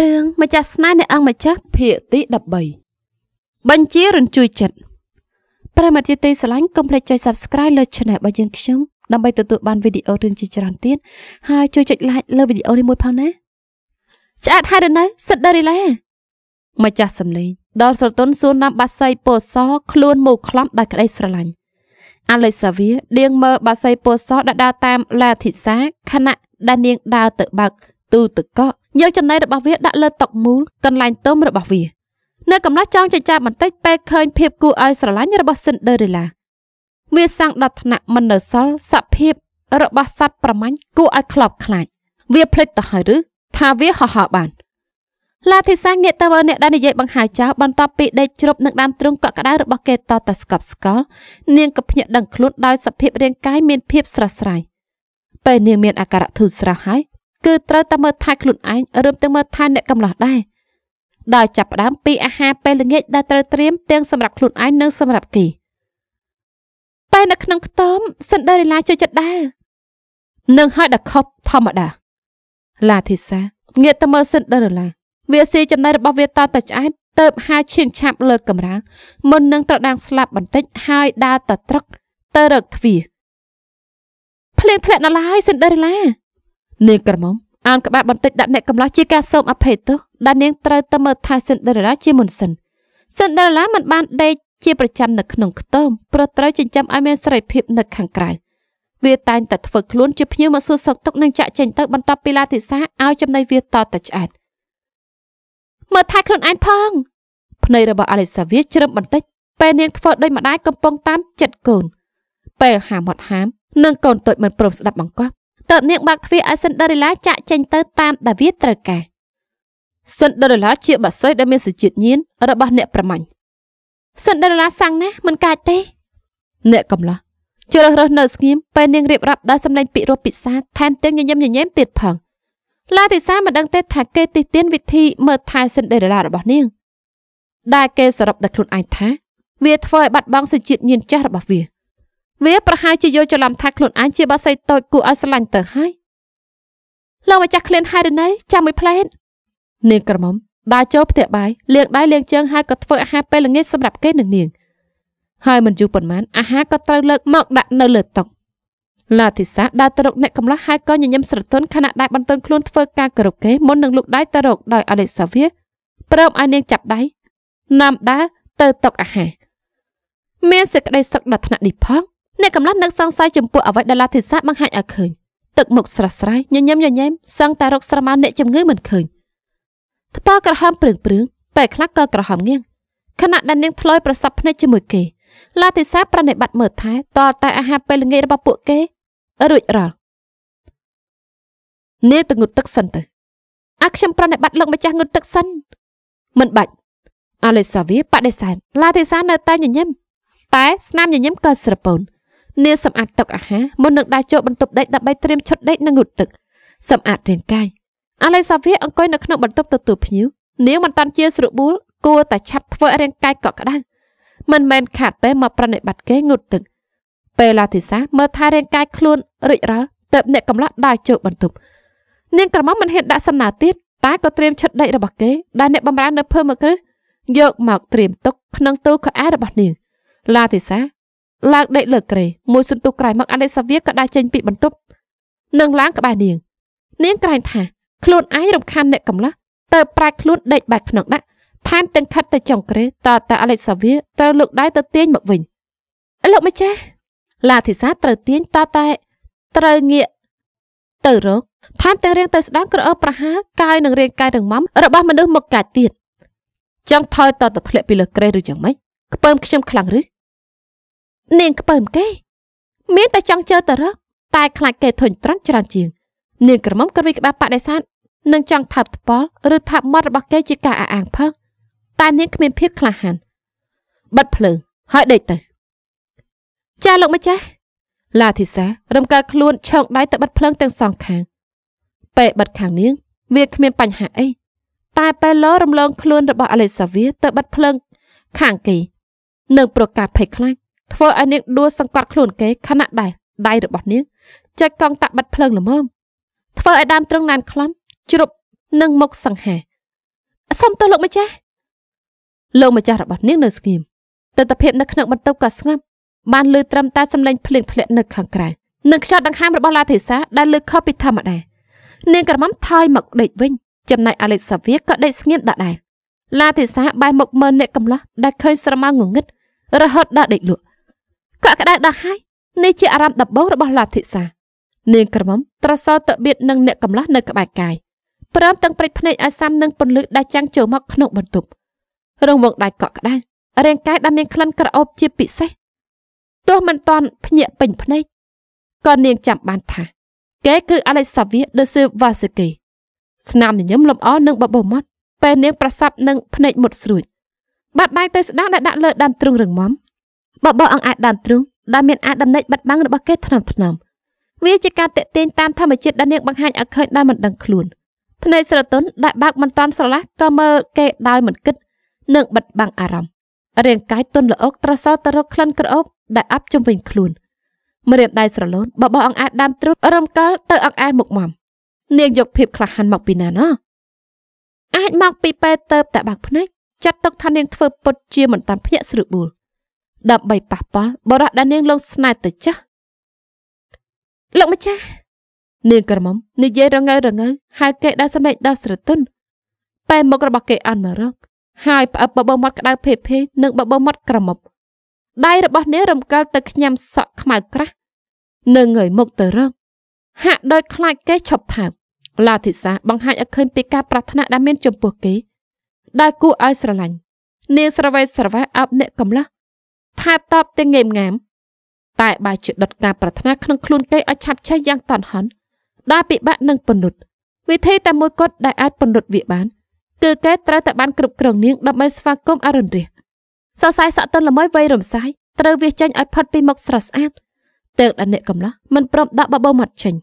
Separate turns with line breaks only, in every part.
រឿងម្ចាស់ស្នេហ៍នៃអង្គម្ចាស់ភាគទី13បញ្ជារំជួយចិត្តប្រិមត្តជាទីស្រឡាញ់កុំភ្លេចចុច Subscribe លើ Channel របស់យើងខ្ញុំដើម្បីទទួលបានវីដេអូរឿងជាច្រើនទៀតហើយជួយចុច Like លើវីដេអូនេះមួយផងណាឆ្អែតហើយឬនៅ សិតដេរីឡាម្ចាស់សំលេងដល់ស្រទន់សួនណាំបាសៃពោសខ្លួនមូក្លំដោយក្តីស្រឡាញ់អាឡេសាវីដៀងមើលបាសៃពោសដដើរតាមឡាធីសាខណៈដែលនាងដើរទៅបើកទូទឹកកកយកចំណីរបស់វាដាក់លើតុមូលកន្លែងទុំរបស់វានៅកំឡោះចောင်းចចាបន្តិចពេលឃើញភាពគួរឲ្យស្រឡាញ់របស់សិនដេរេឡាវាសាំងដល់ថ្នាក់មិននៅសល់សភាពរបស់សត្វប្រមាញ់គួរឲ្យខ្លោបខ្លាចវាភ្លេចទៅហើយឬថាវាហោះហើរបានឡាធីសាងាកទៅមើលអ្នកដែលនិយាយបង្ហើយចោលបន្ទាប់ពីដេកជ្រប់នឹងដើមទ្រូងកក់ក្ដៅរបស់គេតតស្កប់ស្កល់នាងក៏ភ្ញាក់ដឹងខ្លួនដោយសភាពរាងកាយមានភាពស្រស់ស្រាយពេលនាងមានអាការៈធូរស្រាលហើយគឺត្រូវតែមើលថែខ្លួនឯងរួមទាំងមើលថែអ្នកកំឡោះដែរដោយចាប់ផ្ដើមពីអាហារពេលល្ងាចដែលត្រូវត្រៀមទាំងសម្រាប់ខ្លួនឯងនិងសម្រាប់គេពេលនៅក្នុងខ្ទមសិនដេរីឡាជួយចិត្តដែរនឹងហើយដល់ខប់ធម្មតាឡាធីសាងាកទៅមើលសិនដេរីឡាវាស៊ីចំណៃរបស់វាតតែឆ្អែតទៅបហាឈៀងឆាប់លើកំរាលមុននឹងត្រដាងស្លាប់បន្តិចហើយដើរទៅត្រឹកទៅរកទ្វារភ្លៀងធ្លាក់ណឡើយសិនដេរីឡានាងក្រមុំអានក្បាលបន្តិចដាក់អ្នកកំឡោះជាការសូមអភ័យទោសដែលនាងត្រូវទៅមើលថែសិនដេរ៉ាជាមុនសិនសិនដេរ៉ាមិនបានដេកជាប្រចាំនៅក្នុងខ្ទមព្រោះត្រូវចិញ្ចឹមឲ្យមានសេរីភាពនៅខាងក្រៅវាតែងតែធ្វើខ្លួនជាភ្ញៀវមកសួរសុខទុក្ខនិងចាក់ចេញទៅបន្ទាប់ពីឡាតិសាឲ្យចំណៃវាតតតែឆ្អែតមើលថែខ្លួនឯងផងភ្នែករបស់អាលីសាវាជ្រឹមបន្តិចពេលនាងធ្វើដោយម្ដាយកំពុងតាម ចិត្តកូនពេលហាមាត់ហាមនិងកូនតូចមិនព្រមស្ដាប់បង្គាប់ទើបនាងបើកទ្វារឲ្យសិនដេរេឡាចាក់ចេញទៅតាមដែលវាត្រូវការសិនដេរេឡាជាបាសីដែលមានសេចក្ដីញៀនរបស់អ្នកប្រមាញ់សិនដេរេឡាសាំងណាមិនកាចទេអ្នកកំឡោះជ្រើសរើសនៅស្ងៀមពេលនាងរៀបរាប់ដោយសម្លេងពិរោះពិសាថែមទាំងញញឹមញញែមទៀតផងឡាតិសាមិនដឹងទេ ថាគេទីទានវិធីមើលថែសិនដេរេឡារបស់នាង ដែលគេសរុបដល់ខ្លួនឯងថាវាធ្វើឲ្យបាត់បង់សេចក្ដីញៀនចាស់របស់វាវាប្រហែលជាយល់ច្រឡំថាខ្លួនឯងជាបាសីតូចគួរឲ្យស្រឡាញ់ទៅហើយលោកម្ចាស់ឃ្លានហើយឬនៅចាំមួយផ្លែតនាងក្រមុំដើរចូលផ្ទះបាយលាងដៃលាងជើងហើយក៏ធ្វើអាហារពេលល្ងាចសម្រាប់គេនឹងនាងហើយមិនយូរប៉ុន្មានអាហារក៏ត្រូវលើក មកដាក់នៅលើតុឡាធីសាដើរទៅរកអ្នកកំឡោះហើយក៏ញញឹមស្រទន់ខណៈដែលបន្ទន់ខ្លួនធ្វើការគោរពគេមុននឹងលុកដៃទៅរកដោយអលេសាវីព្រមឲ្យនាងចាប់ដៃណាំដើរទៅតុអាហារមានសេចក្តីសុខដល់ថ្នាក់នេះផងអ្នកកំឡោះនឹកសង្ស័យចំពោះអ្វីដែលលទ្ធិសាបង្ហាញឲ្យឃើញទឹកមុខស្រស់ស្រាយញញឹមញញែមសឹងតែរកស្រមោលអ្នកជំងឺមិនឃើញថ្ពើក្រហមព្រឿងព្រឿងពេលខ្លះក៏ក្រហមងាងខណៈដែលនាងធ្លោយប្រសពភ្នែកជាមួយគេលទ្ធិសាប្រណិប័តមើលថែតតែអាហារពេលល្ងាចរបស់ពួកគេរួចរាល់នាងទៅងុតទឹកសិនទៅអាខ្ញុំប្រណិប័តលោកម្ចាស់ងុតទឹកសិនមិនបាច់អាឡេសាវីបដិសេធឡាទេសានៅតែញញឹមតែស្នាមញញឹមក៏ស្រពោននាងសម្អាតតុអាហារមុននឹងដើរចូលបន្ទប់ដេកដើម្បីត្រៀមឈុតដេកនិងរត់ទឹកសម្អាតរាងកាយអាឡេសាវីអង្គុយនៅក្នុងបន្ទប់ទទួលភ្ញៀវនាងមិនតាន់ជាស្រួបួលគួរតែឆាប់ធ្វើរាងកាយកក់ក្ដៅមិនមែនខាត់ពេលមកប្រណិប័តគេងូតទឹកពេលឡាធីសាមើលថារាងកាយខ្លួនរិចរាល់ទៅអ្នកកំឡោះដើរចូលបន្ទប់នាងក្រមុំមិនហ៊ានដាក់សំណើទៀតតែក៏ត្រៀមឈុតដេករបស់គេដែលអ្នកបំរើនៅភើមកគ្រឹះយកមកត្រៀមទុកក្នុងទូខោអាវរបស់នាងឡាធីសាឡើងដេកលើក្រេមួយសន្ទុះក្រោយមកអនិសាវាក៏ដើរចេញពីបន្ទប់នឹងឡើងក្បែរនាងនាងក្រែងថាខ្លួនឯងរំខានអ្នកកំឡោះតើប្រែកខ្លួនដេកបែកខ្នងដាក់ថែមទាំងខិតទៅចុងក្រេតើតាអនិសាវាត្រូវលើកដៃទៅទាញមកវិញលោកម្ចាស់ឡាធីសាត្រូវទាញតើតែត្រូវងាកទៅរកថែមទាំងរៀងទៅស្ដាំក្រអើប្រហាកាយនឹងរាងកាយរឹងមាំរបស់មនុស្សមកកាច់ទៀតចង់ថយតទៅធ្លាក់ពីលើក្រេឬយ៉ាងម៉េចខ្ពើមខ្ញុំខ្លាំងឬនាងខ្ពើមគេមានតែចង់ជើទៅរកតែខ្លាចគេធុញទ្រាន់ច្រើនជាងនាងក្រមុំក៏វិក្បាបដិសេធនឹងចង់ថាប់ថ្ពាល់ឬថាប់មាត់របស់គេជាការអះអាងផឹកតែនាងគ្មានភាពក្លាហានបិទភ្លើងហើយដេកទៅចាលោកម្ចាស់ឡាធីសារំកើខ្លួនឆោកដៃទៅបិទភ្លើងទាំងសងខាងពេលបិទខាងនាងវាគ្មានបញ្ហាអីតែពេលលោរំលងខ្លួនរបស់អលេសាវីទៅបិទភ្លើង ខាងគេនៅប្រកាសភ័យខ្លាចធ្វើឲ្យនាងដួលសង្កត់ខ្លួនគេខណៈដែលដៃរបស់នាងចុចកងតាក់បាត់ភ្លើងល្មមធ្វើឲ្យដើមទ្រឹងណានខ្លំជ្រប់និងមុខសង្ហាសុំទោសលោកម្ចាស់លោកម្ចាស់របស់នាងនៅស្ងៀមទស្សនភាពនៅក្នុងបន្ទប់ក៏ស្ងប់បានលឺត្រឹមតែសំឡេងភ្លៀងធ្លាក់នៅខាងក្រៅនិងខ្យល់ដង្ហើមរបស់ឡាថេសាដែលលឺខុសពីធម្មតានាងក្រមុំថយមកដេកវិញ ចំណែកអាឡិចសាវៀក៏ដេកស្ងៀមដដែលឡាទេសាបែរមុខមើលអ្នកកំឡោះដែលឃើញស្រមៅងងឹតរហូតដល់ដេកលក់កក់ក្ដៅដល់ហើយនេះជាអារម្មណ៍ដំបូងរបស់លាភិសានាងក្រមុំត្រសោទៅបៀតនឹងអ្នកកំឡោះនៅក្បែរកាយព្រមទាំងព្រិចភ្នែកឲ្យសាំនឹងពន្លឺដែលចាំងចូលមកក្នុងបន្ទប់រងវងដៃកក់ក្ដៅរាងកាយដែលមានក្លិនក្រអូបជាពិសេសទោះមិនតាន់ភ្ញាក់ពេញភ្នែកក៏នាងចាំបានថា គេគឺអាឡិសាវីដឺស៊ឺវ៉ាសេកេស្នាមញញឹមលម្អនឹងបបោមាត់ពេលនាងប្រសាប់នឹងភ្នែកមុតស្រួចបាត់ដៃទៅស្ដាំដែលដាក់លើដើមទ្រូងរឹងមាំបបោអង្អាចដើមទ្រូងដែលមានអាចដំណេចបាត់បាំងរបស់គេថ្នមថ្នមវាជាការតេទៀងតាមធម្មជាតិដែលនាងបង្ហាញឲ្យឃើញដោយមិនដឹងខ្លួនភ្នែកស្រទន់ដែលបើកមិនតាន់ស្រឡះក៏មើលគេដោយមិនគិតនិងបិទបាំងអារម្មណ៍រាងកាយទន់ល្អកត្រសោទៅរកក្លិនក្រអូបដែលអាប់ជុំវិញខ្លួនម្រាមដៃស្រលូនបបោអង្អាចដើមទ្រូងរំកិលទៅអង្អាចមុខមមនាងយកភាពក្លាហានមកពីណាណោះអាចមកពីពេលទៅតែបាក់ភ្នែកចាត់ទុកថានាងធ្វើពុតជាមិនតាន់ភ្ញាក់ស្រួលបួលដើម្បីប៉ះពាល់បរោះដែលនាងលោកស្នេហ៍ទៅចាស់លោកម្ចាស់នាងក្រមុំនិយាយរងើរងើហើយគេដែលសម្លេចដល់ស្រទន់បែមុខរបស់គេអន់មករកហើយផ្អឹបបបោមាត់ក្តៅភេភេ និងបបោមាត់ក្រមុំដៃរបស់នាងរំកិលទៅខ្ញាំសក់ខ្មៅក្រាស់នឹងងើយមុខទៅរកហាក់ដោយខ្លាចគេឈប់ថើបឡាធិសាបង្ហាញឲ្យឃើញពីការប្រាថ្នាដែលមានចំពោះគេដែលគួរឲ្យស្រឡាញ់នាងស្រវេស្រវេអាប់អ្នកកំឡោះថាតបទាំងងាយងាម តែបើជាដុតការប្រាថ្នាក្នុងខ្លួនគេឲ្យឆាប់ឆេះយ៉ាងតន់ហន់ដែលពិបាកនឹងពន្លត់វិធីតែមួយគត់ដែលអាចពន្លត់វាបានគឺគេត្រូវតែបានគ្រប់គ្រងនាងដើម្បីស្វាគមន៍អរុនរាជសរសៃសក់ទន់ល្មើយវ័យរំសាយត្រូវវាចេញឲ្យផុតពីមុខស្រស់ស្អាតទើបដល់អ្នកកំឡោះមិនព្រមដាក់បបោមាត់ចេញ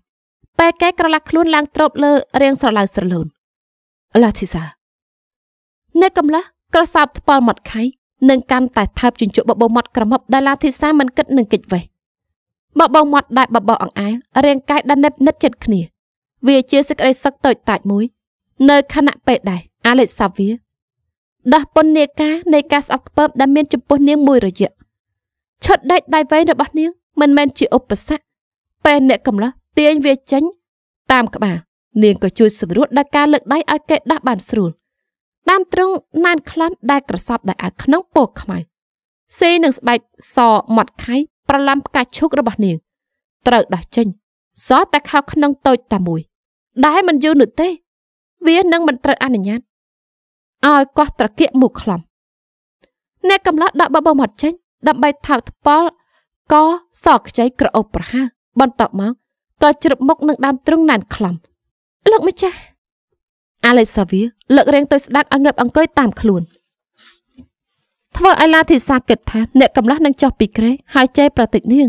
ពេលគេក្រឡាក់ខ្លួនឡើងទ្រពលើរាងស្រឡៅស្រលូនឡាធីសាអ្នកកំឡោះក្រសោបថ្ពាល់មាត់ខៃនឹងកាន់តែថើបជញ្ជក់បបោមាត់ក្រមុបដែលឡាធីសាមិនគិតនឹងគិចវេះបបោមាត់ដែរបបោអង្អែលរាងកាយដនិបនិតចិត្តគ្នាវាជាសេចក្តីសឹកតូចតាចមួយនៅខណៈពេលដែរអាឡិចសាវីដាស់ពន្ធនាការនៃការស្អប់ខ្ពើមដែលមានចំពោះនាងមួយរយៈឈុតដេកដៃវែងរបស់នាង មិនមែនជាឧបសគ្គពេលអ្នកកំឡោះទាញវាចេញតាមក្បាលនាងក៏ជួយសម្រួលដល់ការលើកដៃឲ្យគេដាស់បានស្រួលដានត្រង់ណានខ្លឹមដែលក្រសប់ដោយអាវក្នុងពកខ្មៅសេនឹងស្បែកសមាត់ខៃប្រឡំផ្កាឈូករបស់នាងត្រូវដោះចេញ សតែខោក្នុងតូចតែមួយ ដែលមិនយូរនោះទេ វានឹងមិនត្រូវអនុញ្ញាតឲ្យកោះត្រគាកមូលខ្លំអ្នកកំឡោះដាក់បបោមាត់ចេញ ដើម្បីថោកថ្ពល់កសក់ខ្ចីក្រអូបប្រហើបន្ទាប់មកក៏ជ្រឹបមុខនឹងដើមទ្រង់ណានខ្លំលោកម្ចាស់អាឡិសាវីលើករៀងទៅស្ដាច់ឲ្យងើបអង្គុយតាមខ្លួនធ្វើឲ្យឡាធីសាគិតថាអ្នកកំឡោះនឹងចោះពីក្រេហើយចេះប្រតិចនាង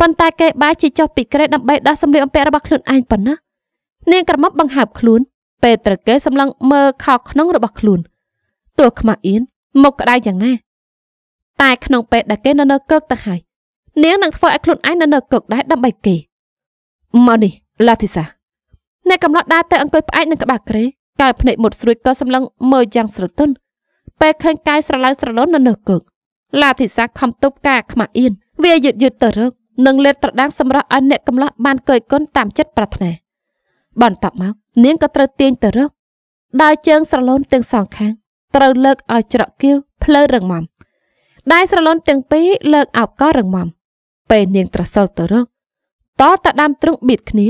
ប៉ុន្តែគេបាយជាចោះពីក្រេដើម្បីដោះសម្លៀកបំពាក់របស់ខ្លួនឯងប៉ុណ្ណានាងក្រមុំបង្ហើបខ្លួនពេលត្រកេសម្លឹងមើលខោក្នុងរបស់ខ្លួនទោះខ្មាស់អៀនមុខក្តៅយ៉ាងណាតែក្នុងពេលដែលគេនៅនៅកើកទៅហើយនាងនឹងធ្វើឲ្យខ្លួនឯងនៅនៅកើកដែរដើម្បីគេមកនេះឡាធីសាអ្នកកំឡោះដើរទៅអង្គុយផ្អែកនឹងក្បាលក្រេកើភ្នែកមុតស្រួយក៏សម្លឹងមើលយ៉ាងស្រទន់ពេលឃើញកាយស្រឡៅស្រលន់នៅលើគឹកឡាធិសាខំទប់ការខ្មាស់អៀនវាយឺតយឺតទៅរឹកនិងលេតត្រដាងសម្រាប់ឲ្យអ្នកកំឡោះបានកើយគុណតាមចិត្តប្រាថ្នាបន្តមកនាងក៏ត្រូវទាញទៅរឹកដើរជើងស្រលន់ទាំងសងខាងត្រូវលើកឲ្យច្រកគៀវភ្លើរឹងមាំដៃស្រលន់ទាំងពីរលើកអោបក៏រឹងមាំពេលនាងត្រសិលទៅរឹកតតដាំទ្រង់បៀតគ្នា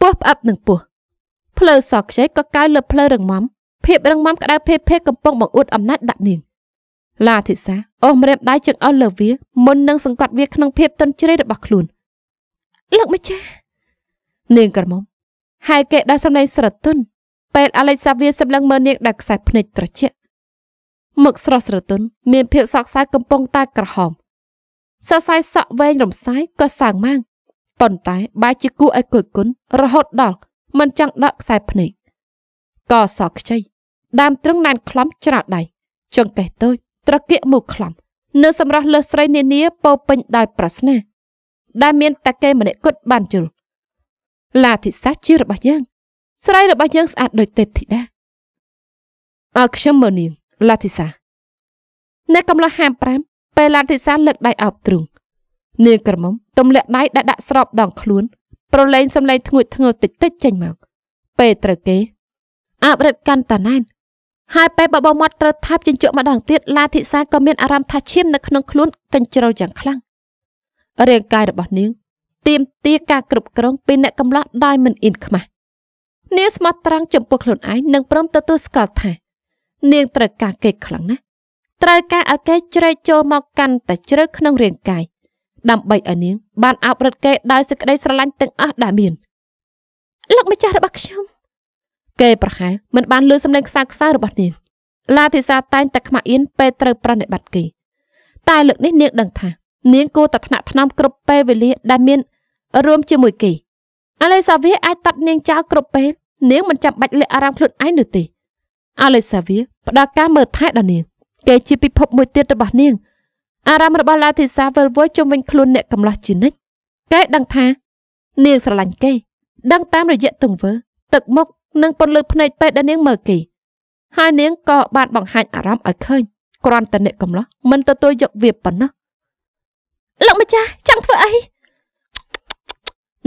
ពោះផ្អាប់នឹងពោះភ្លើសក់ខ្ចីក៏កាយលើភ្លើរងមំភាពរងមំក្តៅភេភេកំពុងបង្អួតអំណាចដាក់នាងឡាធិសាអូសម្រាមដៃជើងអស់លើវាមុននឹងសង្កត់វាក្នុងភាពទន់ជ្រៃរបស់ខ្លួនលោកម្ចាស់នាងក្រមុំហើយគេដល់សំឡេងស្រទន់ពេលអាលិចសាវាសម្លឹងមើលនាងដែលខ្សែភ្នែកត្រជាក់មុខស្រស់ស្រទន់មានភាពសោកសៅកំពុងតែក្រហមសរសៃសក់វែងរំសាយក៏សាងម៉ាំងប៉ុន្តែបែរជាគួរឲ្យគយគន់រហូតដល់មិនចង់ដកខ្សែភ្នែកកសខ្ចីដើមទ្រឹងណែនខ្លំច្រាដៃចង្កេះតូចត្រគាកមូលខ្លំនៅសម្រាប់លើស្រីនានាពោពេញដោយប្រស្នាដែលមានតែគេម្នាក់គត់បានជុលលាធិសាស្ត្រជារបស់យើងស្រីរបស់យើងស្អាតដូចទេពធីតាអើខ្ញុំមើលនាងលាធិសា នៅកំឡោះ55ពេលលាធិសាលើកដៃអោបទ្រូងនាងក្រមុំទម្លាក់ដៃដែលដាក់ស្របដងខ្លួនប្រឡែងសំឡេងធ្ងួចធ្ងរតិចតិចចេញមកពេលត្រូវគេអាប់រិតកាន់តាណែនហើយពេលបបោមាត់ត្រូវថាប់ជញ្ជក់ម្ដងទៀតឡាធិសាក៏មានអារម្មណ៍ថាឈាមនៅក្នុងខ្លួនកញ្ជ្រោលយ៉ាងខ្លាំងរាងកាយរបស់នាងទៀមទាការគ្រប់គ្រងពីអ្នកកំឡោះដោយមិនអៀនខ្មាស់នាងស្មោះត្រង់ចំពោះខ្លួនឯងនិងព្រមទទួលស្គាល់ថានាងត្រូវការគេខ្លាំងណាស់ត្រូវការឲ្យគេជ្រែកចូលមកកាន់តែជ្រៅក្នុងរាងកាយដើម្បីឲ្យនាងបានអោបរត់គេដោយសេចក្តីស្រឡាញ់ទាំងអស់ដែលមានលោកម្ចាស់របស់ខ្ញុំគេប្រហែលមិនបានលឺសំឡេងខ្សៅខ្សៅរបស់នាងឡាធីសាតែងតែខ្មាស់អៀនពេលត្រូវប្រណិប័តគេតែលើកនេះនាងដឹងថានាងគួរតែថ្នាក់ថ្នមគ្រប់ពេលវេលាដែលមានរួមជាមួយគេអាឡេសាវីអាចតាត់នាងចោលគ្រប់ពេលនាងមិនចាំបាច់លាក់អារម្មណ៍ខ្លួនឯងនោះទេអាឡេសាវីផ្ដល់ការមើលថែដល់នាងគេជាពិភពមួយទៀតរបស់នាងអារម្មណ៍របស់ឡាធីសាវិលវល់ជុំវិញខ្លួនអ្នកកំឡោះជានិច្ចកែដឹងថា នាងស្រឡាញ់គេ ដឹង តាមរយៈទង្វើ ទឹកមុខនិងពន្លឺភ្នែកពេទ្យដែលនាង មើលគេហើយនាងក៏បាន បង្ហាញអារម្មណ៍ឲ្យឃើញគ្រាន់តែអ្នកកំឡោះមិនទទួលយកវាប៉ុណ្ណោះលោកម្ចាស់ចង់ធ្វើអី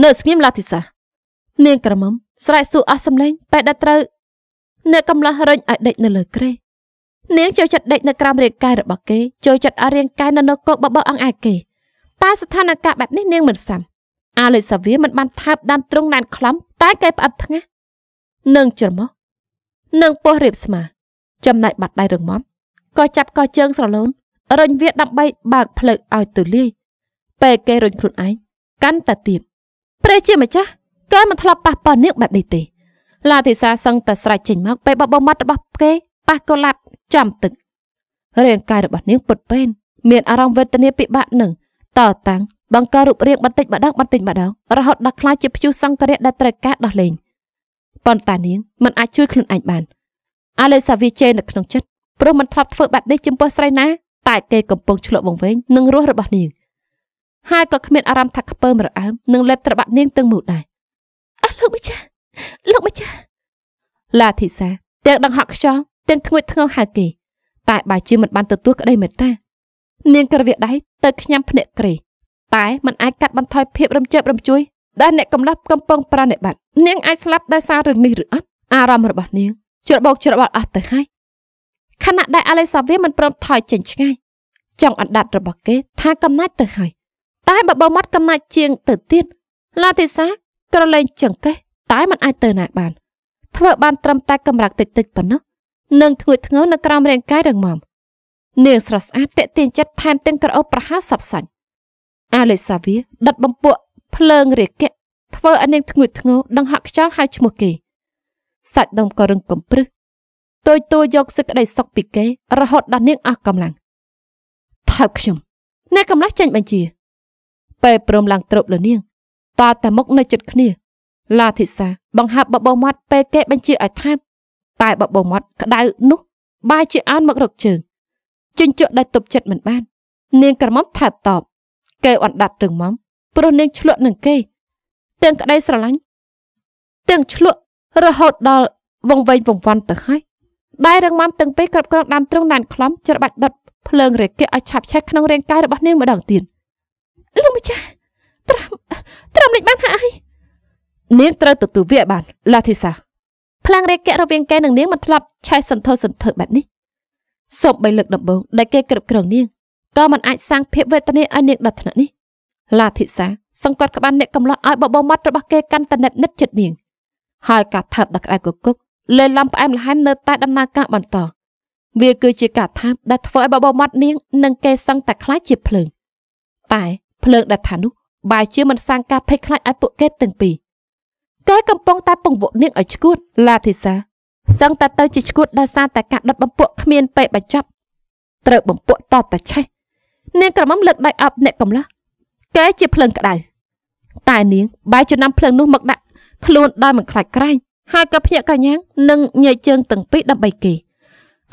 នៅស្ងៀមឡាទីសានាងក្រមុំស្រែកសួរអស់សំឡេងពេលដែលត្រូវអ្នកកំឡោះរញឲ្យដេកនៅលើគ្រែនាងចូលចិត្តដេកនៅក្រោមរាងកាយរបស់គេចូលចិត្តឲ្យរាងកាយនៅនៅគោកបបអង្អែគេតែស្ថានភាពបែបនេះនាងមិនសមអាលិសាវាមិនបានថើបដានត្រង់ណែនខ្លំតែគេផ្អឹបថ្ងាសនឹងច្រមុះនឹងពោះរៀបស្មាចំណែកបាត់ដៃរងមមក៏ចាប់កោះជើងស្រលូនរុញវាដើម្បីបើកផ្លូវឲ្យទូលាយពេលគេរុញខ្លួនឯងកាន់តែទៀតព្រះជាម្ចាស់គេមិនធ្លាប់ប៉ះប៉ះនាងបែបនេះទេឡាធីសាសឹងតែស្រែកចេញមកពេលបបមាត់របស់គេប៉ះកូឡាប់ចំទឹករាងកាយរបស់នាងពិតពេន មាន អារម្មណ៍វេទនា ពិបាកនឹងតតាំងបង្កើរូបរាងបន្តិចម្ដងបន្តិចម្ដងរហូតដល់ខ្លាចជាព្យុះសង្គ្រាមដែលត្រូវការដោះលែងប៉ុន្តែនាងមិនអាចជួយខ្លួនឯងបានអាឡេសាវីជេនៅក្នុងចិត្តព្រោះមិនធ្លាប់ធ្វើបែបនេះចំពោះស្រីណាតែគេកំពុងឆ្លក់វង្វេងនឹងរស់របស់នាងហើយក៏គ្មានអារម្មណ៍ថាខ្ពើមរអើមនឹងលេបត្របាក់នាងទាំងមូលដែរអស់លោកម្ចាស់លោកម្ចាស់ឡាធីសាទាំងដង្ហក់ខ្យល់ទាំងធ្ងួចធ្ងរហៅគេតែបើជាមិនបានទទួលក្តីមេត្តា នាងក្រវៀដៃទៅខ្ញាំភ្នាក់ក្រេតែมันអាចកាត់បន្ថយភាពរំជើបរំជួយដែលអ្នកកំឡោះកំពុងប្រណិប័តនាងអាចស្លាប់ដោយសាររឿងនេះឬអត់អារម្មណ៍របស់នាងច្របោកច្របល់អស់ទៅហើយខណៈដែលអាឡេសាវីមិនព្រមថយចេញឆ្ងាយចង់អណ្ដាតរបស់គេ ថាកំណាច់ទៅ ហើយ តែបើបើមាត់កំណាច់ជាងទៅទៀតឡាទីសាក្រឡេងចង្កេះតែมันអាចទៅណាបាន ធ្វើបានត្រឹមតែកម្រាក់តិចតិចប៉ុណ្ណោះនិងធ្ងួចធ្ងរនៅក្រោមរាងកាយរឹងមាំនាងស្រស់ស្អាតតេទៀងចិត្តថែមទាំងក្រអូបប្រហើសັບសាញ់អាលេសាវីដិតបំពក់ភ្លើងរាគៈធ្វើឲ្យនាងធ្ងួចធ្ងរដង្ហក់ខ្យល់ហៅឈ្មោះគេសាច់ដុំក៏រឹងកំព្រឹសទួយទួយយកសេចក្តីសុខពីគេរហូតដល់នាងអស់កម្លាំងថើបខ្ញុំអ្នកកំឡោះចេញបញ្ជាពេលព្រមឡើងទ្រពលនាងតតែមុខនៅ ចិត្តគ្នាឡាធីសាបង្ហាប់បបោមាត់ពេលគេបញ្ជាឲ្យថើបតែបបោមាត់ក្តៅនោះ បាយជាអានមករកជើងជញ្ជក់ដែលទប់ចិត្តមិនបាននាងក្រមុំថែបតបគេអណ្ដាត់រឹងមាំព្រោះនាងឆ្លក់នឹងគេ ទាំងក្តីស្រឡាញ់ទាំងឆ្លក់រហូតដល់វងវែងវង្វាន់ទៅហើយដៃរឹងមាំទាំងពីរក្របក្រងដាំត្រង់ណានខ្លំច្របាច់ដុតភ្លើងរាគៈឲ្យឆាប់ឆេះក្នុងរាងកាយរបស់នាងម្ដងទៀតលោកម្ចាស់ត្រាំត្រាំលេចបានហើយនាងត្រូវទទួលវាបានលាធីសាខ្លាំងរែកៈរវាងគេនិងនាងមិនធ្លាប់ឆេះសន្ធោសន្ធើបែបនេះសូមបីលើកដំបូងដែលគេគ្រប់គ្រង នាងក៏មិនអាចសាងភាពវេទនាឲ្យនាងដល់ថ្នាក់នេះឡាធិសាសង្កត់ក្បាលអ្នកកំឡោះឲ្យបបោមាត់របស់គេកាន់តែណិតនិតចិត្តនាងហើយការថាបដល់ក្តៅគគុកលេលំផ្អែមល្ហែមនៅតែដំណើរការបន្តវាគឺជាការថាបដែលធ្វើឲ្យបបោមាត់នាងនិងគេសឹងតែខ្លាចជាភ្លើងតែភ្លើងដែលថានោះបែរជាមិនសាងការភ័យខ្លាចឲ្យពួកគេទាំងពីរគេកំពុងតែពង្វក់នាងឲ្យឈួតឡាធីសាសឹងតែទៅជាឈួតដោយសារតែការដុតបំពក់គ្មានពេលបញ្ចប់ត្រូវបំពក់តតឆេះនាងក្រមុំលើកដៃអប់អ្នកកំឡោះគេជាភ្លើងក្តៅតែនាងបាយចំណាំភ្លើងនោះមកដាក់ខ្លួនដោយមិនខ្លាចក្រែងហើយក៏ភ្ញាក់ក្រញាំងនិងញែកជើងទាំងពីរដើម្បីគេ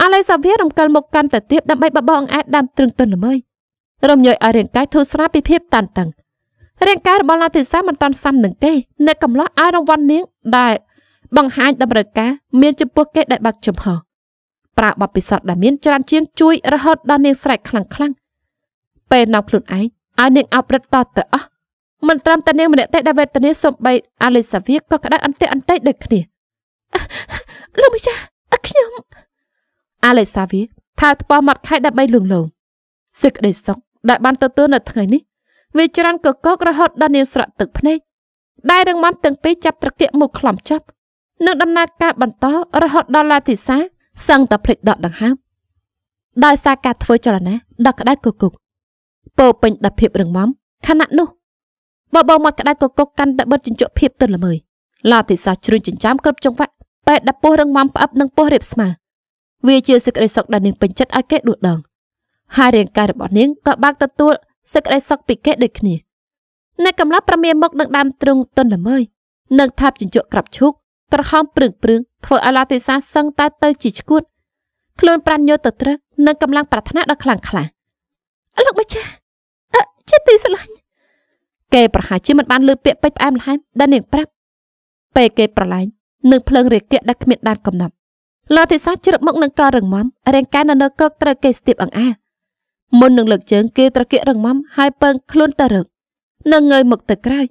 អាឡេសាវីរំកិលមកកាន់តែទៀតដើម្បីបបងអែតដើមទ្រឹងទុនល្មើយរំញយឲ្យរាងកាយធូរស្រាលពីភាពតានតឹង។រាងកាយរបស់ឡាទីសាមិនតាន់ស៊ាំនឹងគេនៅកំឡោះឲ្យរង្វាន់នាង ដែលបង្ហាញតម្រូវការមានចំពោះគេដែលបាក់ចំហប្រាបបពិសោធន៍ដែលមានច្រើនជាងជួយរហូតដល់នាងស្រែកខ្លាំងខ្លាំងពេលនាំខ្លួនឯងឲ្យនាងអប្រិតតទៅអស់មិនត្រឹមតែនាងម្នាក់ទេដែលវេទនាសំបីអាលីសាវីក៏ក្តៅអន្តិអន្តិដូចគ្នាលោកម្ចាស់ខ្ញុំអាលីសាវីថាថ្ពាល់មាត់ខែដើម្បីលងលោមសេចក្តីសុខដែលបានទទួលនៅថ្ងៃនេះវាច្រានកកករហូតដល់នាងស្រក់ទឹកភ្នែកដែលរងមន់ទាំងពីរចាប់ត្រគាក់មុខខ្លំចាប់នឹងដំណើរការបន្តរហូតដល់ឡាធីសាសឹងតែភ្លេចដកដង្ហើមដោយសារការធ្វើចលនាដកក្តៅគគុកពោពេញដល់ភាពរឹងមាំខណៈនោះ បបោមាត់ក្តៅគគុកកាន់តែបិទជញ្ជក់ភាពទន់ល្មើយឡាធីសាជ្រឿនចិញ្ចាមគ្រប់ចង្វាក់ពេលដល់ពោះរឹងមាំផ្អឹបនិងពោះរាបស្មើវាជាសេចក្តីសុខដែលនាងពេញចិត្តឲ្យគេដួសដងហើយរាងកាយរបស់នាងក៏បាក់ទទួលសេចក្តីសុខពីគេដូចគ្នាអ្នកកំឡាប្រមៀមុខនឹងដើមទ្រង់ទុនល្មើយនឹងថាបជញ្ជក់ក្រាប់ឈូកក្រហមព្រឹងព្រឹងធ្វើឲ្យឡាទេសាសឹងតែទៅជាឈួតខ្លួនប្រាញញោទៅត្រឹកនឹងកំឡាំងប្រាថ្នាដល់ខ្លាំងខ្លាលោកម្ចាស់អឺជាទីស្រឡាញ់គេប្រហែលជាមិនបានលើពាក្យពេចផ្អែមល្ហែមដែលនាងប្រាប់ពេលគេប្រឡែងនឹងភ្លើងរាគៈដែលគ្មានដានកំណត់ឡាទេសាជ្រឹបមុខនឹងកោរឹងមមរាងកាយនៅលើកកត្រូវគេស្ទាបអង្អាមុននឹងលើកជើងគេត្រគាក់រងមំហើយពឹងខ្លួនទៅរឹកនឹងងើយមុខទៅក្រោយ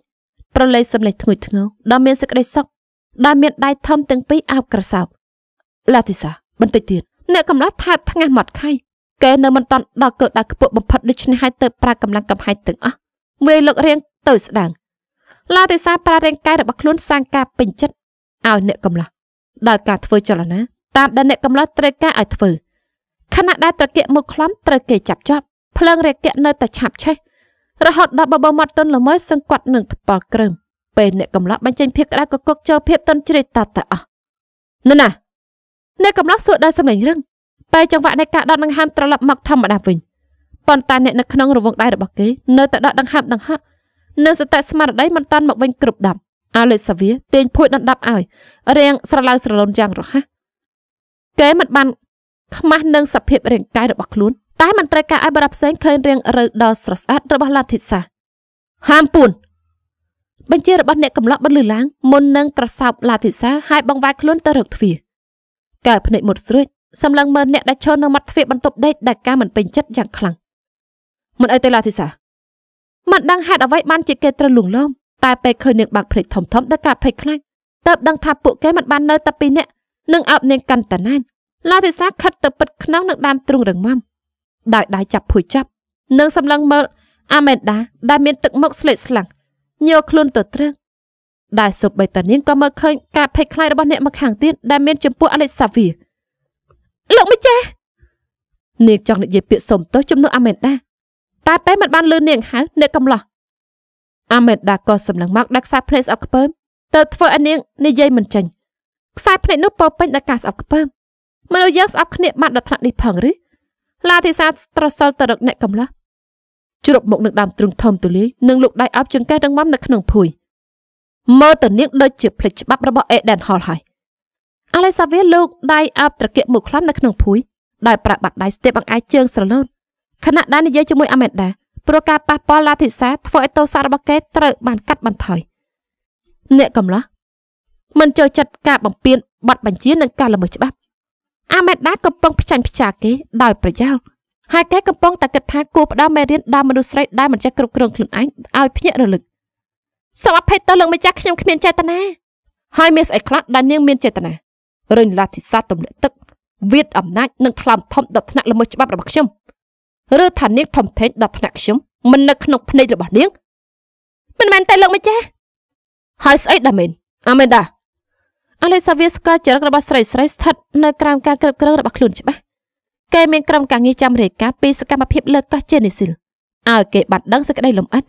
ប្រលេខសម្លេចធ្ងួយធ្ងោដ៏មានសេចក្តីសុខដែលមានដៃធំទាំងពីរអាបក្រសោបឡាទីសាបន្តិចទៀតអ្នកកំឡោះថែបថ្ងាស់មាត់ខៃគេនៅមិនតាន់ដល់កើតដល់ខ្ពស់បំផុតដូច្នេះហើយទៅប្រើកម្លាំងកំហៃទាំងអស់វាយលើករៀងទៅស្ដាងឡាទីសាប្រើរាងកាយរបស់ខ្លួនសាងការពេញចិត្តឲ្យអ្នកកំឡោះដោយការធ្វើចលនាតាមដែលអ្នកកំឡោះត្រូវការឲ្យធ្វើខណៈដែលត្រគាកមកខ្លំត្រូវគេចាប់ជាប់ភ្លើងរាគៈនៅតែឆាប់ឆេះរហូតដល់បបមាត់ទុនល្មើសឹងគាត់នឹងថ្ពាល់ក្រឹមពេលអ្នកកំឡោះបញ្ចេញភាពក្តៅកគុកចូលភាពទុនជ្រេកតតអស់នោះណាអ្នកកំឡោះសួរដោយសម្លេងរឹងតែចង្វាក់នៃការដកដង្ហើមត្រឡប់មកធម្មតាវិញប៉ុន្តែអ្នកនៅក្នុងរង្វង់ដៃរបស់គេនៅតែដកដង្ហើមដង្ហក់នៅសតិស្មារតីមិនតាន់មកវិញគ្រប់ដាប់អាលេសាវីទាញភួយដណ្ដាប់ឲ្យរៀងស្រឡៅស្រលូនយ៉ាងរហ័សគេមិនបានខ្មាស់នឹងសភាពរាងកាយរបស់ខ្លួនតែមិនត្រូវការឲ្យបរិបផ្សេងឃើញរាងរើដ៏ស្រស់ស្អាតរបស់លទ្ធិសាហាមពួនបញ្ជារបស់អ្នកកំឡោះបិទលឺឡើងមុននឹងក្រសោបលទ្ធិសាហើយបង្វែរខ្លួនទៅរកទ្វារកើភ្នែកមុតស្រួចសម្លឹងមើលអ្នកដែលឈរនៅមាត់ទ្វារបន្ទប់ដេកដែលការមិនពេញចិត្តយ៉ាងខ្លាំងមិនអីទៅលទ្ធិសាមិនដឹងហេតុអ្វីបានជាគេត្រូវលួងលោមតែពេលឃើញនាងបាក់ភ្លេចធំធំដល់ការភ័យខ្លាចតើបដឹងថាពួកគេមិនបាននៅតែពីរនាក់នឹងអោបនាងកាន់តាណែនឡាទិសាខិតទៅពិតខ្នងនឹងដើមទ្រូងរងមំដោយដៃចាប់ភួយចាប់និងសម្លឹងមើលអាមេដាដែលមានទឹកមុខស្លេកស្លាំងញ័រខ្លួនទៅត្រឹងដែលសុបបេតានាងក៏មើលឃើញការភ័យខ្លាចរបស់អ្នកមកខាងទៀតដែលមានចំពោះអលិសាវីលោកម្ចាស់នាងចង់និយាយពាក្យសុំទោសជំនួសអាមេដាតែពេលមិនបានលឺនាងហៅអ្នកកំឡោះអាមេដាក៏សម្លឹងមកដាក់ខ្សែភ្នែកស្អប់ខ្ពើមទៅធ្វើឲ្យនាងនិយាយមិនចេញខ្សែភ្នែកនោះពោពេញដោយការស្អប់ខ្ពើមមនុស្សយើងស្អប់គ្នាបាត់ដល់ថ្នាក់នេះផឹងឬឡាធីសាត្រសល់ទៅរកអ្នកកំឡោះជ្រប់មុខនឹងដើមទ្រូងធំទូលាយនិងលោកដៃអប់ចង្កេះរងមាំនៅក្នុងភួយមើលទៅនាងដូចជាភ្លេចច្បាប់របស់អេដែនហលហើយអាឡេសាវីលោកដៃអប់ត្រគាក់មួយខ្លំនៅក្នុងភួយដោយប្រាក់បាត់ដៃស្ទាបអង្អែលជើងស្រលូនខណៈដែលនិយាយជាមួយអាមេដាព្រោះការប៉ះពាល់ឡាធីសាធ្វើឲ្យតោសាររបស់គេត្រូវបានកាត់បន្ថយអ្នកកំឡោះមិនចូលចិត្តការបំពានប័ណ្ណបញ្ជានិងការល្មើសច្បាប់អាមេដាកំពុងផ្ចាញ់ផ្ចាគេដោយប្រយោលហើយគេកំពុងតែគិតថាគួរផ្ដល់មេរៀនដល់មនុស្សស្រីដែលមិនចេះគ្រប់គ្រងខ្លួនឯងឲ្យភ្ញាក់រលឹកសូមអភ័យទោសលោកម្ចាស់ខ្ញុំគ្មានចេតនាហើយមានស្អីខ្លះដែលនាងមានចេតនារិញលាធិសាទម្លាក់ទឹកវាតអំណាចនិងថ្លំធំដល់ថ្នាក់ល្មើសច្បាប់របស់ខ្ញុំឬថានាងធំធេងដល់ថ្នាក់ខ្ញុំមិននៅក្នុងភ្នែករបស់នាងមិនមែនតែលោកម្ចាស់ហើយស្អីដែរមែនអាមេដាអនុសាវរីយ៍ស្គាល់ចរិតរបស់ស្រីស្រីស្ថិតនៅក្រោមការគ្រប់គ្រងរបស់ខ្លួនច្បាស់គេមានក្រុមការងារចាំរាយការណ៍ពីសកម្មភាពលើកោះជេនីស៊ីលឲ្យគេបាត់ដឹងសេចក្តីលំអិត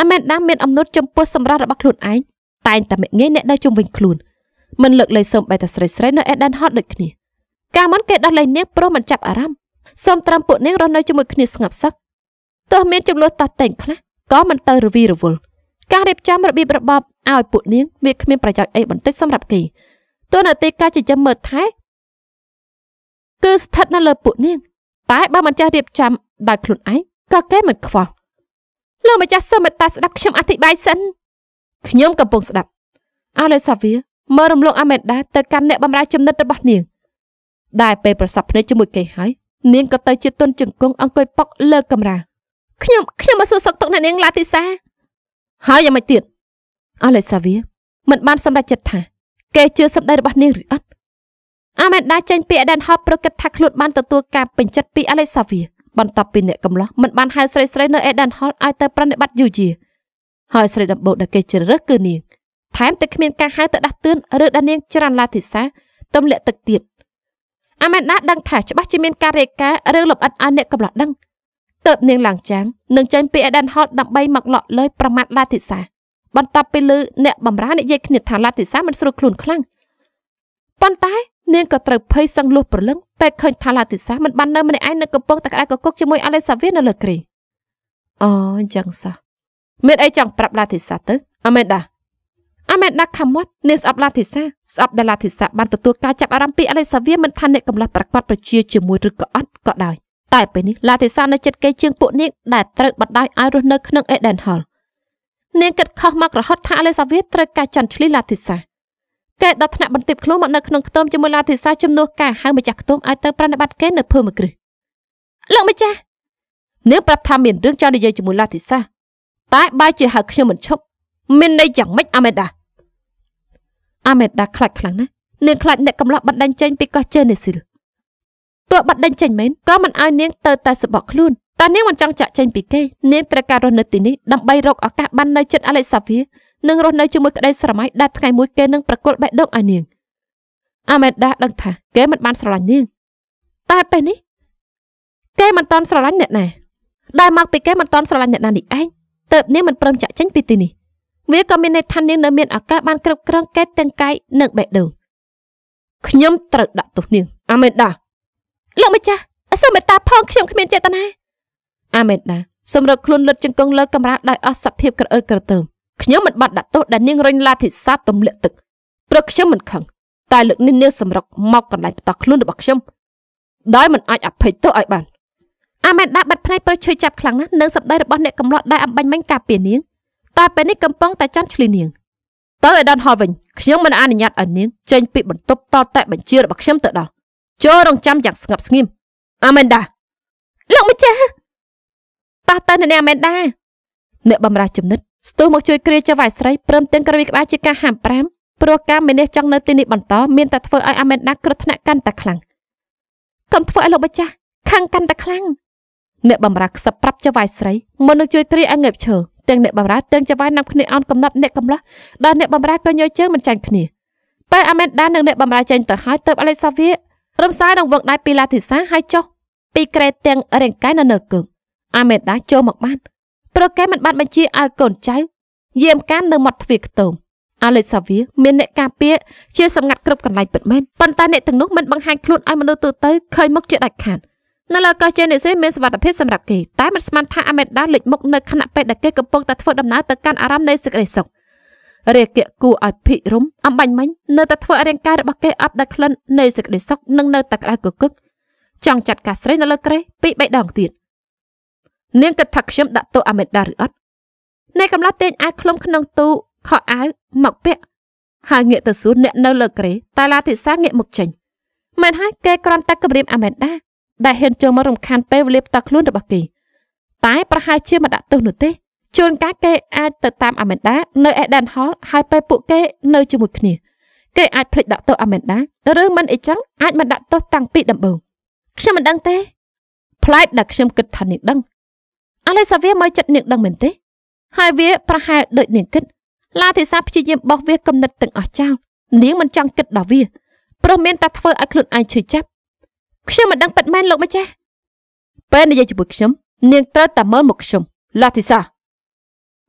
អាមែនដាមមានអំណត់ចំពោះសម្រស់របស់ខ្លួនឯងតែងតែមិងាយអ្នកដែលជុំវិញខ្លួនមិនលើកលែងសូមបែតាស្រីស្រីនៅអេដែនហតដូចគ្នាកាលមុនគេដោះលែងនាងព្រោះមិនចាប់អារម្មណ៍សូមត្រាំពួកនាងរស់នៅជាមួយគ្នាស្ងប់សឹកទោះមានចំនួនតោះតែងខ្លះក៏មិនទៅរវីរវល់ការរៀបចំរបៀបរបបឲ្យពួកនាង វាគ្មានប្រយោជន៍អីបន្តិចសម្រាប់គេតួនាទីការចិញ្ចឹមមើលថែគឺស្ថិតនៅលើពួកនាងតែបើមិនចេះរៀបចំដោយខ្លួនឯងក៏គេមិនខ្វល់លោកម្ចាស់សូមមេត្តាស្ដាប់ខ្ញុំអធិប្បាយសិនខ្ញុំកំពុងស្ដាប់អាឡេសាវីមើលរំលងអាមេដាទៅកាន់អ្នកបម្រើចំណិតរបស់នាង ដែលពេលប្រសពភ្នែកជាមួយគេហើយនាងក៏ទៅជាទុនជង្គង់អង្គុយប៉ុក លើកំរាខ្ញុំ ខ្ញុំមកសួរសុខទុក្ខអ្នកនាងឡាទីសា ហើយយ៉ាងម៉េចទៀតអាឡេសាវីមិនបានសម្រេចចិត្តថាគេជឿសម្ដីរបស់នាងឬអត់អាមេដាចេញពីអដែនហប់ប្រកិតថាខ្លួនបានទទួលការពេញចិត្តពីអលេសាវីបន្ទាប់ពីអ្នកកំឡោះមិនបានហៅស្រីស្រីនៅអេដានហលឲ្យទៅប្រណិប័តយូជាហើយ ស្រីដំបូងដែលគេជ្រើសរើសគឺនាង ថែមទាំងគ្មានការហៅទៅដាស់តឿនឬដានាងច្រានឡាធីសាទម្លាក់ទឹកទៀតអាមេដាដឹងថាច្បាស់ជាមានការរេការឬលំអិតឲ្យអ្នកកំឡោះដឹងតើបនាងឡើងចាងនឹងចេញពីអេដានហលដើម្បីមកលក់លុយប្រមាថឡាធីសាបន្ទាប់ពីលឺអ្នកបំរើនិយាយគ្នាថាលັດតិសាមិនស្រួលខ្លួនខ្លាំងប៉ុន្តែនាងក៏ត្រូវភ័យសឹងលុះប្រលឹងពេលឃើញថាលັດតិសាមិនបាននៅម្នាក់ឯងនៅកំពង់តក្តៅកកុកជាមួយអាឡេសាវីនៅលើគ្រីអូអញ្ចឹងសោះមានអីចង់ប្រាប់ឡាធីសាទៅអាមេដាអាមេដាខំមាត់នាងស្អប់ឡាធីសាស្អប់ដែលឡាធីសាបានទទួលការចាប់អារម្មណ៍ពីអាឡេសាវីមិនថាអ្នកកំឡោះប្រកាសប្រជាជាមួយឬក៏អត់ក៏ដោយតែពេលនេះឡាធីសានៅចិត្តគេជាងពួកនាងដែលត្រូវបណ្ដោយឲ្យរស់នៅក្នុងអេដិនហលនាងគិតខុសមករហូតថាឥឡូវសាវៀតត្រូវការចន្ទឆ្លៀសលាធិសាគេដល់ថ្នាក់បន្ទាបខ្លួនមកនៅក្នុងខ្ទមជាមួយលាធិសាជំនួសការហៅម្ចាស់ខ្ទមឲ្យទៅប្រណិប័តគេនៅភូមិមួយគ្រឹះលោកម្ចាស់នាងប្រាប់ថាមានរឿងចង់និយាយជាមួយលាធិសាតែបើជាហៅខ្ញុំមិនឈប់ មានន័យយ៉ាងម៉េចអាមេដាអាមេដាខ្លាចខ្លាំងណាស់នាងខ្លាចអ្នកកំឡោះបាត់ដេញចេញពីកោះជេនេស៊ីលទោះបាត់ដេញចេញមែនក៏មិនឲ្យនាងទៅតែសបកខ្លួនតើនាងមិនចង់ចាក់ចែងពីគេនាងត្រូវការរស់នៅទីនេះដើម្បីរកឱកាសបាននៅចិត្តអលេសាវីនិងរស់នៅជាមួយក្តីស្រមៃដែលថ្ងៃមួយគេនឹងប្រគល់បេះដូងឲ្យនាងអាមេដាដឹងថា គេមិនបានស្រឡាញ់នាងតែពេលនេះគេមិនតន់ស្រឡាញ់អ្នកណាដែលមកពីគេមិនតន់ស្រឡាញ់អ្នកណានេះឯងតើបនាងមិនព្រមចាក់ចែងពីទីនេះវាក៏មានន័យថានាងនៅមានឱកាសបានគ្រប់គ្រងកេតទាំងកាយនិងបេះដូងខ្ញុំត្រូវដាក់ទោសនាងអាមេដាលោកម្ចាស់សូមមេត្តាផងខ្ញុំគ្មានចេតនាអាមេដាសម្រុតខ្លួនលឹតជង្គង់លើកំរាលដោយអស់សភាពក្រអឺតក្រទើមខ្ញុំមិនបាត់ដាក់ទោសដែលនាងរញឡាធិសាទម្លាក់ទឹកព្រោះខ្ញុំមិនខឹងតែលើកនេះនាងសម្រុកមកកន្លែងផ្ទាស់ខ្លួនរបស់ខ្ញុំដោយមិនអាចអភ័យទោសឲ្យបានអាមេដាបាត់ភ្នែកប្រឈឺចាប់ខ្លាំងណាស់នៅសម្ដីរបស់អ្នកកំឡោះដែលអំបញ្ញមិញការពារនាងតែពេលនេះកំពុងតែចន់ឈ្លីនាងទៅឲ្យដនហលវិញខ្ញុំមិនអនុញ្ញាតឲ្យនាងចេញពីបន្ទប់តតែបញ្ជារបស់ខ្ញុំទៅដល់ចូលរងចាំយ៉ាងស្ងប់ស្ងៀមអាមេដាលោកម្ចាស់ប៉ះទៅអ្នកអមេនដាអ្នកបំរើចំណិតស្ទុះមកជួយគ្រាចៅវ៉ៃស្រីព្រមទាំងក្រវីក្បាលជាការហាម5ព្រោះការមេនេះចង់នៅទីនេះបន្តមានតែធ្វើឲ្យអមេនដាគ្រោះថ្នាក់កាន់តែខ្លាំងកុំធ្វើឲ្យលោកម្ចាស់ខឹងកាន់តែខ្លាំងអ្នកបំរើខ្សឹបប្រាប់ចៅវ៉ៃស្រីមុននឹងជួយគ្រាឲ្យងើបឈើទាំងអ្នកបំរើទាំងចៅវ៉ៃនាំគ្នាអន់កំណប់អ្នកកំឡោះដល់អ្នកបំរើក៏ញយជើងមិនចាញ់គ្នាបើអាមេនដានិងអ្នកបំរើចេញទៅហើយទៅអលេសាវីរំសាយនឹងវឹកដៃពីឡាធីសាហើយចុះពីក្រេទាំងរាងកាយនៅលើគឹងអាមេដាចូលមកបានព្រោះគេមិនបានបញ្ជាឲ្យកូនចៅយាមកាមនៅមាត់ទ្វារខ្ទមអាឡិចសាវីមានអ្នកការពារជាសម្ងាត់គ្រប់កន្លែងពិតមែនប៉ុន្តែអ្នកទាំងនោះមិនបង្ហាញខ្លួនឲ្យមនុស្សទូទៅឃើញមុខជាដាច់ខាតនៅលើកោះជ័យនិស័យមានសវត្ថភាពសម្រាប់គេតែមិនស្មានថាអាមេដាលេចមុខនៅខណៈពេលដែលគេកំពុងតែធ្វើដំណើរទៅកាន់អារម្មណ៍នៃសេចក្តីសុខរាគៈគួរឲ្យភិរមអំបញ្ញមិញនៅតែធ្វើរាងកាយរបស់គេអត់ដែលក្លិននៃសេចក្តីសុខនិងនៅតែក្តៅគគុកចង់ចាត់ការស្រីនៅលើក្រេះពីរបីដងទៀតនាងគិតថាខ្ញុំដាក់ទោសអាមេដាឬអត់នៃកំឡាទាញអាវខ្លុំក្នុងទូខោអាវមកពាក់ហើយងាកទៅសួរអ្នកនៅលើក្រេតាឡាតិសាងាកមកចេញមិនហើយគេក្រំតែគម្រាមអាមេដា ដែលហ៊ានចូលមករំខានពេលវេលាផ្ទាល់ខ្លួនរបស់គេតែប្រហែលជាមិនដាក់ទោសនោះទេជួនកាលគេអាចទៅតាមអាមេដានៅអេដែនហលហើយពេលពួកគេនៅជាមួយគ្នា គេអាចភ្លេចដាក់ទោសអាមេដាឬមិនអីចឹងអាចមិនដាក់ទោសតាំងពីដំបូងខ្ញុំមិនដឹងទេផ្លែកដែលខ្ញុំគិតថានេះដឹងឥឡូវសាវាមើលចិត្តនាងដឹងមែនទេហើយវាប្រហែលដូចនាងគិតឡាធីសាព្យាយាមបោះវាគំនិតទាំងអស់ចោលនាងមិនចង់គិតដល់វាព្រោះមានតែធ្វើឲ្យខ្លួនឯងឈឺចាប់ខ្ញុំមិនដឹងពិតមែនលោកម្ចាស់ពេលនិយាយជាមួយខ្ញុំនាងត្រូវតែមើលមកខ្ញុំឡាធីសា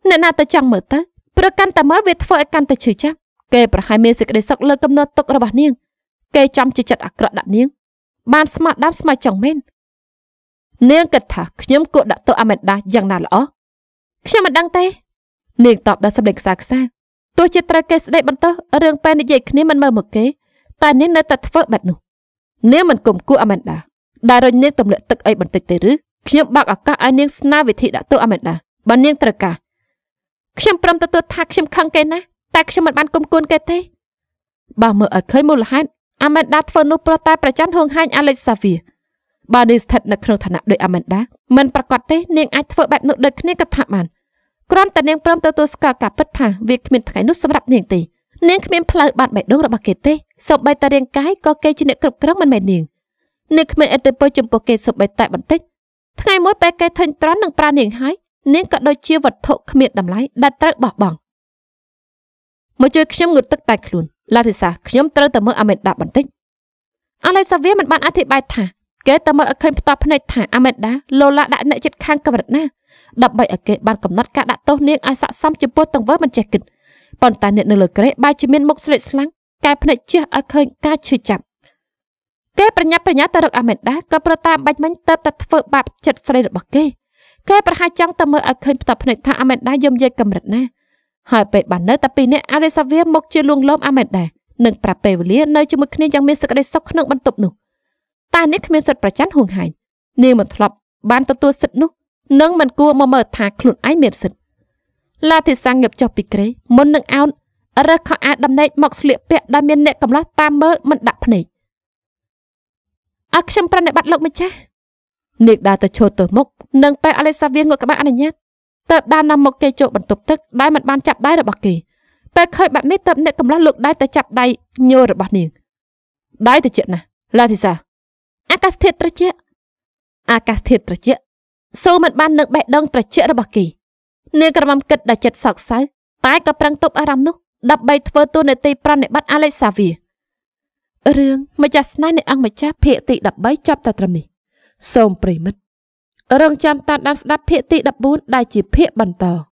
អ្នកណាទៅចង់មើលទៅព្រោះកាន់តែមើលវាធ្វើឲ្យកាន់តែឈឺចាប់គេប្រហែលមានសេចក្តីសុខលើកំណត់ទុករបស់នាង គេចំជាចិត្តអាក្រក់ដាក់នាងបានស្មារតីស្មៃចង់មែននាងគិតថាខ្ញុំគួរដាក់ទោសអាមេដាយ៉ាងណាល្អខ្ញុំមិនដឹងទេនាងតបដោយសម្លេងខ្សែខ្សាទោះជាត្រូវគេស្ដីបន្តរឿងពេលនិយាយគ្នាមិនមើលមកគេតែនាងនៅតែធ្វើបែបនោះនាងមិនគុំគួរអាមេដាដែលរញនាងទម្លាក់ទឹកអីបន្តិចទេឬខ្ញុំបាក់ឱកាសឲ្យនាងស្នើវិធីដាក់ទោសអាមេដាបើនាងត្រូវការខ្ញុំព្រមទទួលថាខ្ញុំខឹងគេណាស់តែខ្ញុំមិនបានគុំគួន គេទេបើមើលឲ្យឃើញមូលហេតុអាមេដាធ្វើនោះប្រតែប្រច័នហួងហាញអាឡិចសាវីបើនាងស្ថិតនៅក្នុងឋានៈដោយអាមែនដាមិនប្រកាសទេនាងអាចធ្វើបែបនោះដូចគ្នាកថាបានគ្រាន់តែនាងព្រមទៅទូស្គាល់ការពិតថាវាគ្មានថ្ងៃនោះសម្រាប់នាងទេនាងគ្មានផ្លូវបាត់បេះដូងរបស់គេទេសូម្បីតែរាងកាយក៏គេជាអ្នកគ្រប់គ្រងមិនមែននាងនាងគ្មានអតិពលចំពោះគេសូម្បីតែបន្តិចថ្ងៃមួយពេលគេធិញត្រង់នឹងប្រានាង ហើយនាងក៏ដូចជាវត្ថុគ្មានតម្លៃដែលត្រូវបោះបង់មកជួយខ្ញុំងូតទឹកតែខ្លួនឡាធីសាខ្ញុំត្រូវទៅមើលអាមេដាបន្តិចអឡៃសាវាមិនបានអធិប្បាយថាគេតែមើលឲ្យឃើញផ្ទាល់ភ្នែកថាអាមេដាលោឡាដាក់អ្នកចិត្តខាងកម្រិតណាដើម្បីឲ្យគេបានកំណត់ការដាក់ទោសនាងឲ្យស័កសមចំពោះទង្វើមិនចេះគិតប៉ុន្តែអ្នកនៅលើក្រេបែរជាមានមុខស្លេកស្លាំងកែភ្នែកជះឲ្យឃើញការឈឺចាប់គេប្រញាប់ប្រញាល់ទៅរកអាមេដាក៏ប្រតាមបាច់មិញទៅតែធ្វើ បាបចិត្តស្រីរបស់គេគេប្រហែលចង់ទៅមើលឲ្យឃើញផ្ទាល់ភ្នែកថាអាមេដាយំយាយកម្រិតណាហើយពេលបាននៅតែពីរនាក់អារិសាវៀមកជាលួងលោមអាមេដានឹងប្រាប់ពេលវេលានៅជាមួយគ្នាយ៉ាងមានសេចក្តីសុខក្នុងបន្ទប់នោះតែអ្នកគ្មានសិទ្ធិប្រច័ណ្ឌហួងហែងនាងមិនធ្លាប់បានទទួលសិទ្ធិនោះនឹងមិនគួរមកមើលថាខ្លួនឯងមានសិទ្ធិឡាធីសាងាប់ចុះពីក្រេមុននឹងអោនរើសខោអាវដំណេកមកស្លៀកពាក់ដែលមានអ្នកកំឡោះតាមមើលមិនដាក់ភ្នែកអើខ្ញុំប្រណិប័តលោកម្ចាស់នាងដើរទៅឈរទៅមុខនឹងពេលអាឡេសាវៀងងក់ក្បាលអនុញ្ញាតទៅដើរនាំមុខគេចូលបន្ទប់ទឹកដែលមិនបានចាប់ដៃរបស់គេពេលឃើញបែបនេះទៅអ្នកកំឡោះលោកដៃទៅចាប់ដៃញយរបស់នាងដៃតិចណាស់ឡាធីសាអាកាសធាតុត្រជាក់អាកាសធាតុត្រជាក់សូមិនបាននឹងបេះដូងត្រជាក់របស់គេនាងក្រមុំគិតដល់ចិត្តសោកសៅតែក៏ប្រឹងទប់អារម្មណ៍នោះដើម្បីធ្វើទូនាទីប្រណិប័តអាឡេសាវីរឿងម្ចាស់ស្នេហ៍នៃអង្គម្ចាស់ភាគទី13ចប់តែត្រឹមនេះសូមប្រិមិត្តរងចាំតាមដានស្ដាប់ភាគទី14ដែលជាភាគបន្ត